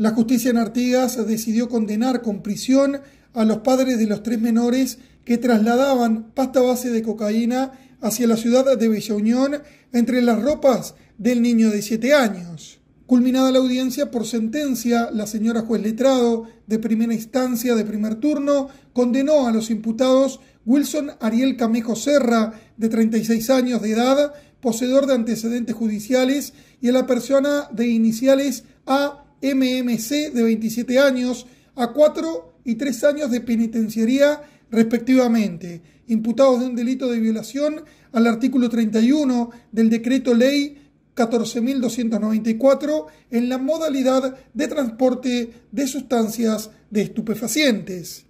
La justicia en Artigas decidió condenar con prisión a los padres de los tres menores que trasladaban pasta base de cocaína hacia la ciudad de Villa Unión entre las ropas del niño de siete años. Culminada la audiencia por sentencia, la señora juez letrado de primera instancia de primer turno condenó a los imputados Wilson Ariel Camejo Serra, de 36 años de edad, poseedor de antecedentes judiciales, y a la persona de iniciales A MMC de 27 años a 4 y 3 años de penitenciaría respectivamente, imputados de un delito de violación al artículo 31 del decreto ley 14.294 en la modalidad de transporte de sustancias de estupefacientes.